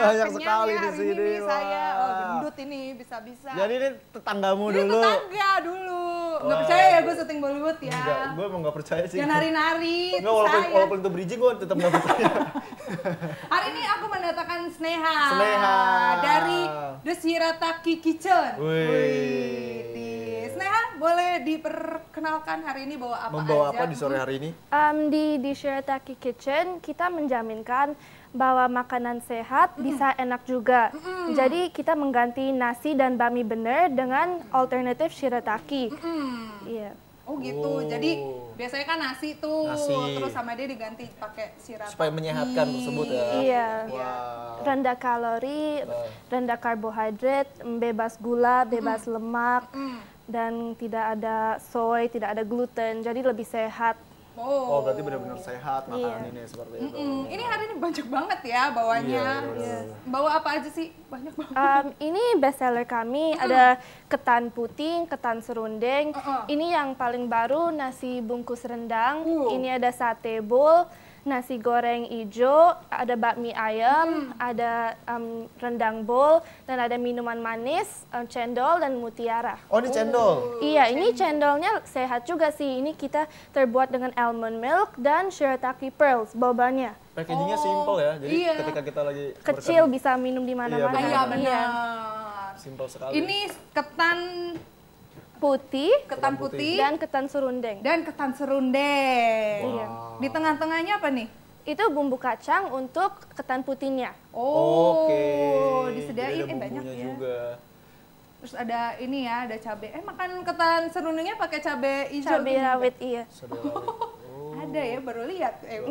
banyak sekali ya, di sini. Ini saya oh, gendut ini bisa-bisa. Jadi ini tetanggamu ini dulu. tetangga dulu. Enggak percaya ya gue syuting Bollywood ya. Enggak, gue emang gak percaya sih. Jangan nari-nari. Enggak walaupun saya. walaupun itu bridging gue tetap gak percaya. Hari ini aku mendatangkan Sneha. Sneha dari Deshirataki Kitchen. Wih. Wih boleh diperkenalkan hari ini bawa apa Membawa aja? apa di sore hari ini? Um, di di Shirataki Kitchen kita menjaminkan bahwa makanan sehat mm. bisa enak juga. Mm. Jadi kita mengganti nasi dan bami bener dengan alternatif shirataki. Iya. Mm. Yeah. Oh gitu. Oh. Jadi biasanya kan nasi tuh nasi. terus sama dia diganti pakai sirataki. Supaya menyehatkan tersebut ya. Iya. Wow. Rendah kalori, rendah karbohidrat, bebas gula, bebas lemak dan tidak ada soy, tidak ada gluten, jadi lebih sehat. Oh, oh berarti benar-benar sehat iya. makanan iya. ini seperti itu. Mm -mm. Ini hari ini banyak banget ya bawanya. Yeah, yeah, yeah. Bawa apa aja sih? Banyak banget. Um, ini best seller kami, mm -hmm. ada ketan putih, ketan serundeng. Uh -uh. Ini yang paling baru nasi bungkus rendang. Uh. Ini ada sate bowl nasi goreng hijau, ada bakmi ayam, hmm. ada um, rendang bol, dan ada minuman manis, um, cendol dan mutiara. Oh ini cendol? Uh, iya, ini cendolnya sehat juga sih. Ini kita terbuat dengan almond milk dan shirataki pearls, bobanya. Packagingnya oh, simple ya, jadi iya. ketika kita lagi kecil bisa minum di mana-mana. Iya, benar. Iya. iya. Simple sekali. Ini ketan putih, ketan putih, dan ketan serundeng. Dan ketan serundeng. Wow. Iya. Di tengah-tengahnya apa nih? Itu bumbu kacang untuk ketan putihnya. Oh, Okay. disediain eh, banyak ya. Terus ada ini ya, ada cabe. Eh makan ketan serundengnya pakai cabe hijau. Cabe rawit iya. Oh. ada ya, baru lihat. Eh.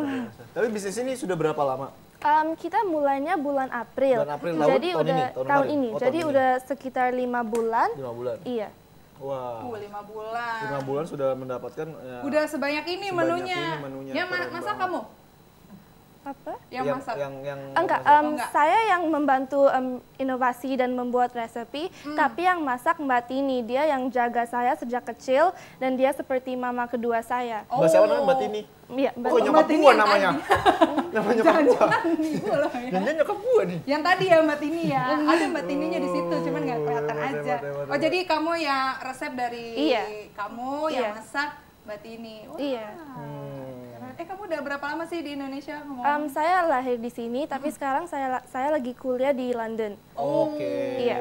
Tapi bisnis ini sudah berapa lama? Um, kita mulainya bulan April. Bulan April jadi tahun udah ini, tahun, tahun ini. Oh, tahun jadi ini. udah sekitar lima bulan. Lima bulan. Iya. Wah. Wow. Uh, lima bulan. Lima bulan sudah mendapatkan. Ya, Udah sebanyak ini sebanyak menunya. Ini menunya. Ya, ma masak kamu? Apa? Yang, yang masak. Yang, yang enggak, masak. Um, oh, enggak. Saya yang membantu um, inovasi dan membuat resepi, hmm. tapi yang masak Mbak Tini dia yang jaga saya sejak kecil dan dia seperti mama kedua saya. Oh. Mbak siapa namanya Mbak oh. Tini? Iya, Mbak. Oh, nyokap gua namanya. namanya nyokap gua. Jangan-jangan ya. nyokap gua nih. Yang tadi ya Mbak Tini ya. Oh, Ada iya. Mbak Tininya di situ, cuman nggak aja. Oh jadi kamu ya resep dari iya. kamu iya. yang masak Mbak Tini. Wah. Iya. Hmm. Eh kamu udah berapa lama sih di Indonesia? kamu? Um, saya lahir di sini tapi hmm. sekarang saya saya lagi kuliah di London. Oke. Okay. Iya.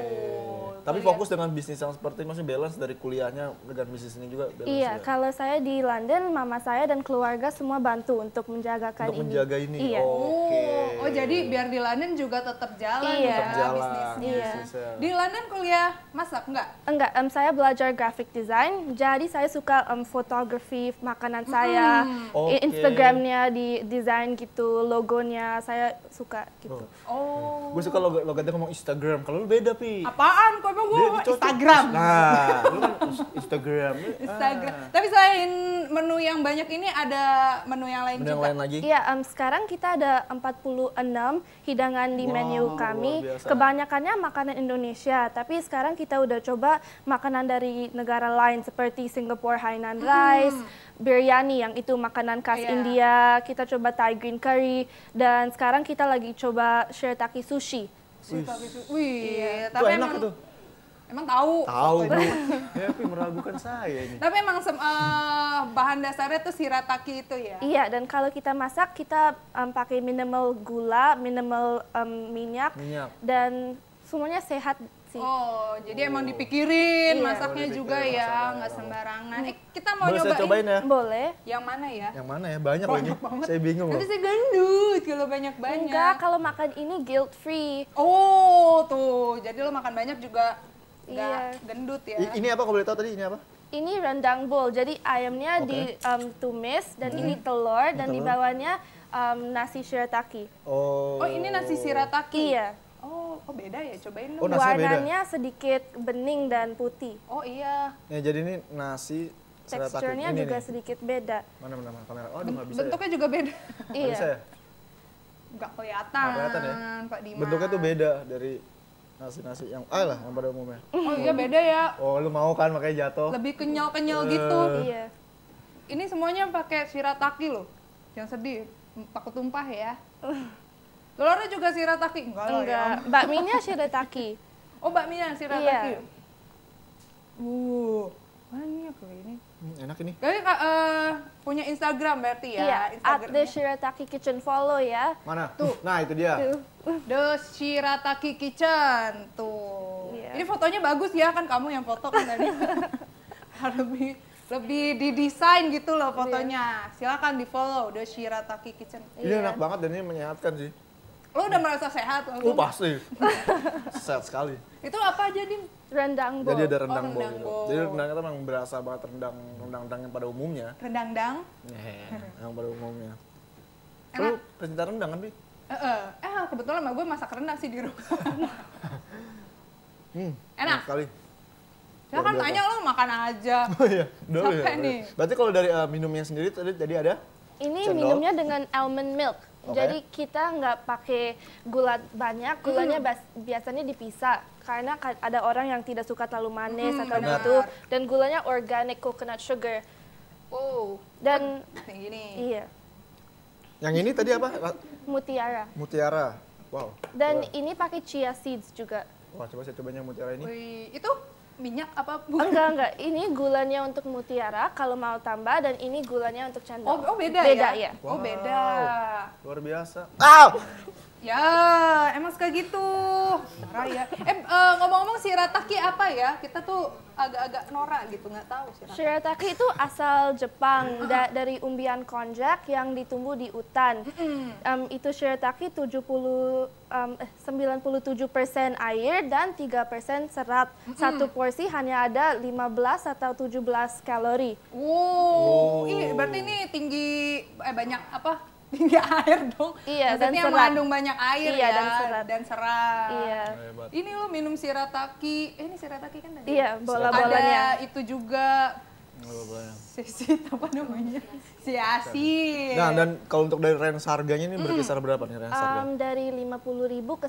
Tapi kuliah. fokus dengan bisnis yang seperti ini, maksudnya balance dari kuliahnya dengan bisnis ini juga balance. Iya, ya? kalau saya di London, mama saya dan keluarga semua bantu untuk menjaga menjagakan untuk menjaga ini. Iya. Oh, oh okay. oh, jadi biar di London juga tetap jalan iya. Ya tetap jalan, bisnisnya. Iya. Di London kuliah masak enggak? Enggak, um, saya belajar graphic design. Jadi saya suka um, fotografi makanan hmm. saya, okay. Instagramnya di desain gitu, logonya saya suka gitu. Oh. oh. Gue suka logo logo ngomong Instagram. Kalau lu beda, Pi. Apaan kok Instagram. Nah, kan Instagram. Ah. Instagram. Ah. Tapi selain menu yang banyak ini ada menu yang lain menu juga. lain lagi? Iya, um, sekarang kita ada 46 hidangan di wow, menu kami. Kebanyakannya makanan Indonesia, tapi sekarang kita udah coba makanan dari negara lain seperti Singapore Hainan hmm. rice, biryani yang itu makanan khas yeah. India, kita coba Thai green curry dan sekarang kita lagi coba shirataki sushi. Wih, wih, iya. tapi Tuh, enak emang, tuh. Emang tahu? Tahu, Bu. Eh, tapi meragukan saya ini. Tapi emang uh, bahan dasarnya tuh sirataki itu ya? Iya, dan kalau kita masak, kita um, pakai minimal gula, minimal um, minyak, minyak, dan semuanya sehat sih. Oh, jadi oh. emang dipikirin, iya. masaknya dipikirin, juga ya, nggak sembarangan. Eh, kita mau Boleh nyobain. cobain ya? Boleh. Yang mana ya? Yang mana ya? Banyak, lagi. Banget. Saya bingung. Nanti saya gendut kalau banyak-banyak. Enggak, kalau makan ini guilt free. Oh, tuh. Jadi lo makan banyak juga iya. gendut ya. I, ini apa kalau boleh tahu tadi ini apa? Ini rendang bowl, jadi ayamnya okay. di um, tumis dan hmm. ini telur dan di bawahnya um, nasi shirataki. Oh. Oh ini nasi shirataki. Iya. Oh, oh beda ya, cobain dong. Oh, Warnanya beda. sedikit bening dan putih. Oh iya. Ya jadi ini nasi teksturnya juga nih. sedikit beda. Mana mana, mana kamera? Oh, aduh, bisa. Ya. Bentuknya ya. juga beda. iya. Enggak ya? kelihatan, Enggak kelihatan ya? Pak Dimas. Bentuknya tuh beda dari nasi-nasi yang ah lah yang pada umumnya. Oh iya beda ya. Oh lu mau kan makanya jatuh. Lebih kenyal-kenyal uh. gitu. Iya. Ini semuanya pakai shirataki loh. Yang sedih, takut tumpah ya. Telurnya juga shirataki? Enggak, Enggak. ya. Bakminya shirataki. Oh bakminya shirataki. Iya. Uh, banyak loh ini. Hmm, enak ini. Jadi uh, eh, punya Instagram berarti ya? Iya, at The Shirataki Kitchen follow ya. Mana? Tuh. Nah itu dia. Tuh. The Shirataki Kitchen, tuh. Yeah. Ini fotonya bagus ya, kan kamu yang foto kan tadi. lebih, lebih didesain gitu loh iya. fotonya. Yeah. Silahkan di follow The Shirataki Kitchen. Ini yeah. enak banget dan ini menyehatkan sih. Lo udah merasa sehat langsung? Oh pasti. sehat sekali. Itu apa aja di Rendang bol. Jadi ada rendang, oh, rendang bol, gitu. Jadi rendang itu memang berasa banget rendang rendang-rendang yang pada umumnya. Rendang-dang? Yeah, yang pada umumnya. Enak. Lu pecinta rendang kan, Bi? Uh, uh. Eh, ah, kebetulan sama gue masak rendang sih di rumah. hmm, enak. enak sekali. Ya kan tanya lo makan aja. oh iya, udah Sampai ya, nih. Berarti kalau dari uh, minumnya sendiri tadi, tadi ada? Ini Cendol. minumnya dengan almond milk. Okay. Jadi kita nggak pakai gula banyak, hmm. gulanya hmm. biasanya dipisah karena ada orang yang tidak suka terlalu manis hmm, atau begitu. dan gulanya organic coconut sugar. Oh. Dan yang ini. Iya. Yang ini tadi apa? Mutiara. Mutiara. Wow. Dan coba. ini pakai chia seeds juga. Wah, coba saya yang mutiara ini. Wih, itu minyak apa bukan? Enggak, enggak. Ini gulanya untuk mutiara kalau mau tambah dan ini gulanya untuk cendol Oh, oh beda, ya? beda ya? ya? Wow. Oh, beda. Luar biasa. wow Ya, emang suka gitu. Raya. Eh, eh, ngomong-ngomong si shirataki apa ya? Kita tuh agak-agak norak gitu, nggak tahu shirataki. Shirataki itu asal Jepang, da dari umbian konjak yang ditumbuh di hutan. Um, itu shirataki 70 um, 97% air dan 3% serat. Satu porsi hanya ada 15 atau 17 kalori. Wow, wow. Oh. Ih, berarti ini tinggi eh banyak apa? tinggi air dong. Iya, dan serat. mengandung banyak air iya, ya dan serat. Dan serat. Iya. iya ini lo minum sirataki. Eh, ini sirataki kan tadi. Iya, bola-bolanya. Ada itu juga Sisi apa namanya? Si asin. Nah, dan kalau untuk dari range harganya ini berkisar hmm. berapa nih range harga? Um, dari 50.000 ke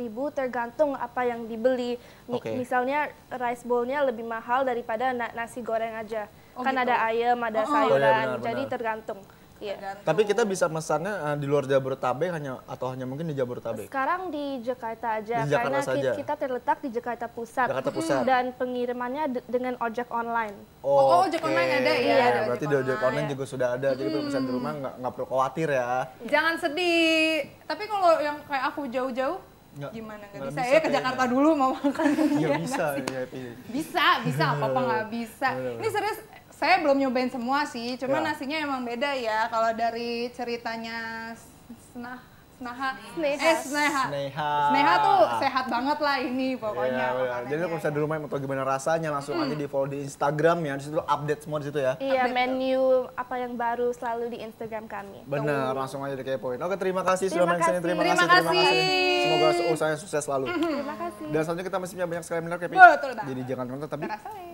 ribu tergantung apa yang dibeli. Mi okay. Misalnya rice bowl-nya lebih mahal daripada na nasi goreng aja. Oh, kan gitu. ada ayam, ada oh, oh. sayuran, oh, benar, iya, benar. jadi tergantung. Iya. Tapi kita bisa mesannya uh, eh, di luar Jabodetabek hanya atau hanya mungkin di Jabodetabek. Sekarang di Jakarta aja di Jakarta karena saja. kita terletak di Jakarta Pusat. Jakarta Pusat. Hmm. Dan pengirimannya dengan ojek online. Oh, oh, oh ojek okay. online ada ya. Iya, ada berarti ojek di ojek online juga sudah ada. Jadi hmm. di rumah nggak perlu khawatir ya. Iya. Jangan sedih. Tapi kalau yang kayak aku jauh-jauh Nggak, gimana nggak bisa, bisa ya ke Jakarta dulu mau makan ya, bisa ya, bisa bisa apa apa nggak bisa ini serius saya belum nyobain semua sih, cuman ya. nasinya emang beda ya kalau dari ceritanya Senah Sneha. Eh, Sneha. Sneha. Sneha tuh sehat banget lah ini pokoknya. Yeah, iya, yeah. Jadi kalau misalnya di rumah atau gimana rasanya langsung hmm. aja di follow di Instagram ya. Di situ update semua di situ ya. Iya, yeah, menu apa yang baru selalu di Instagram kami. Benar, langsung aja kepoin. Oke, terima kasih terima sudah main sini. Terima, kasih, terima kasih. Semoga usahanya sukses selalu. Hmm. Terima kasih. Dan selanjutnya kita masih punya banyak sekali menarik ya, Pi. Betul, Jadi jangan nonton tapi. Terasa, ya.